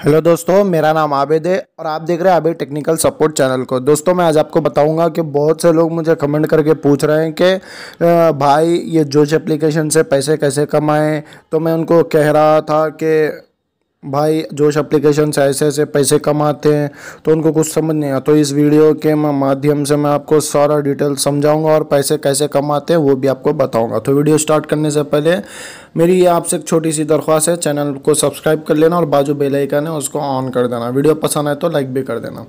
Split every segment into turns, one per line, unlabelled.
hello दोस्तों मेरा नाम आबेद है और आप देख रहे हैं आबेद टेक्निकल सपोर्ट चैनल को दोस्तों मैं आज आपको बताऊंगा कि बहुत से लोग मुझे कमेंट करके पूछ रहे हैं कि भाई ये जोश एप्लीकेशन से पैसे कैसे कमाएं तो मैं उनको कह रहा था कि भाई जोश एप्लीकेशन से ऐसे ऐसे पैसे कमाते हैं तो उनको कुछ समझ नहीं आता तो इस वीडियो के माध्यम से मैं आपको सारा डिटेल समझाऊंगा और पैसे कैसे कमाते हैं वो भी आपको बताऊंगा तो वीडियो स्टार्ट करने से पहले मेरी ये आपसे एक छोटी सी दरख्वास्त है चैनल को सब्सक्राइब कर लेना और बाजू बेलाइकन है उसको ऑन कर देना वीडियो पसंद आए तो लाइक भी कर देना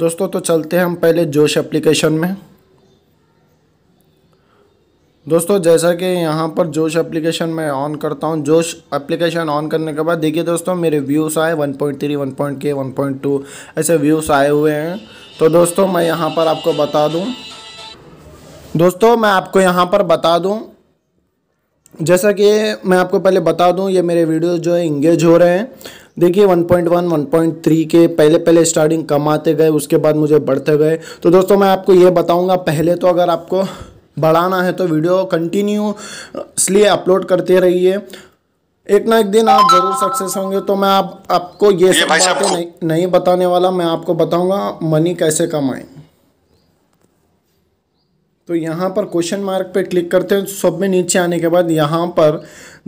दोस्तों तो चलते हैं हम पहले जोश एप्लीकेशन में दोस्तों जैसा कि यहाँ पर जोश एप्लीकेशन मैं ऑन करता हूँ जोश एप्लीकेशन ऑन करने के बाद देखिए दोस्तों मेरे व्यूज़ आए 1.3 पॉइंट के 1.2 ऐसे व्यूज़ आए हुए हैं तो दोस्तों मैं यहाँ पर आपको बता दूँ दोस्तों मैं आपको यहाँ पर बता दूँ जैसा कि मैं आपको पहले बता दूँ ये मेरे वीडियो जो है इंगेज हो रहे हैं देखिए 1.1 1.3 के पहले पहले स्टार्टिंग कम आते गए उसके बाद मुझे बढ़ते गए तो दोस्तों मैं आपको ये बताऊंगा पहले तो अगर आपको बढ़ाना है तो वीडियो कंटिन्यू इसलिए अपलोड करते रहिए एक ना एक दिन आप जरूर सक्सेस होंगे तो मैं आप आपको ये, ये सब बातें नहीं, नहीं बताने वाला मैं आपको बताऊंगा मनी कैसे कमाएं तो यहाँ पर क्वेश्चन मार्क पे क्लिक करते हैं सब में नीचे आने के बाद यहाँ पर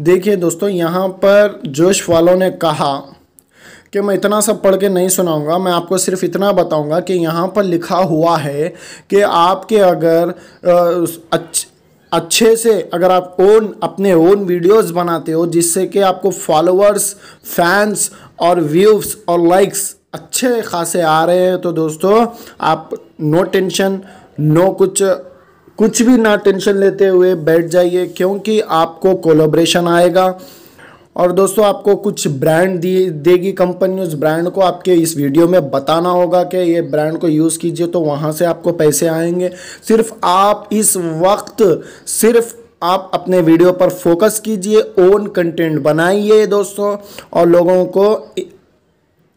देखिए दोस्तों यहाँ पर जोश वालों ने कहा कि मैं इतना सब पढ़ के नहीं सुनाऊंगा मैं आपको सिर्फ इतना बताऊंगा कि यहाँ पर लिखा हुआ है कि आपके अगर अच्छे अच्छे से अगर आप ओन अपने ओन वीडियोस बनाते हो जिससे कि आपको फॉलोअर्स फैंस और व्यूज़ और लाइक्स अच्छे खासे आ रहे हैं तो दोस्तों आप नो टेंशन नो कुछ कुछ भी ना टेंशन लेते हुए बैठ जाइए क्योंकि आपको कोलोब्रेशन आएगा और दोस्तों आपको कुछ ब्रांड दी देगी कंपनी उस ब्रांड को आपके इस वीडियो में बताना होगा कि ये ब्रांड को यूज़ कीजिए तो वहाँ से आपको पैसे आएंगे सिर्फ आप इस वक्त सिर्फ आप अपने वीडियो पर फोकस कीजिए ओन कंटेंट बनाइए दोस्तों और लोगों को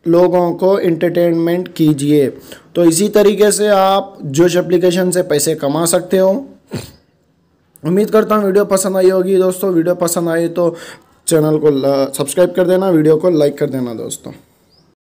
लोगों को इंटरटेनमेंट कीजिए तो इसी तरीके से आप जोश एप्लीकेशन से पैसे कमा सकते हो उम्मीद करता हूँ वीडियो पसंद आई होगी दोस्तों वीडियो पसंद आई तो चैनल को सब्सक्राइब कर देना वीडियो को लाइक कर देना दोस्तों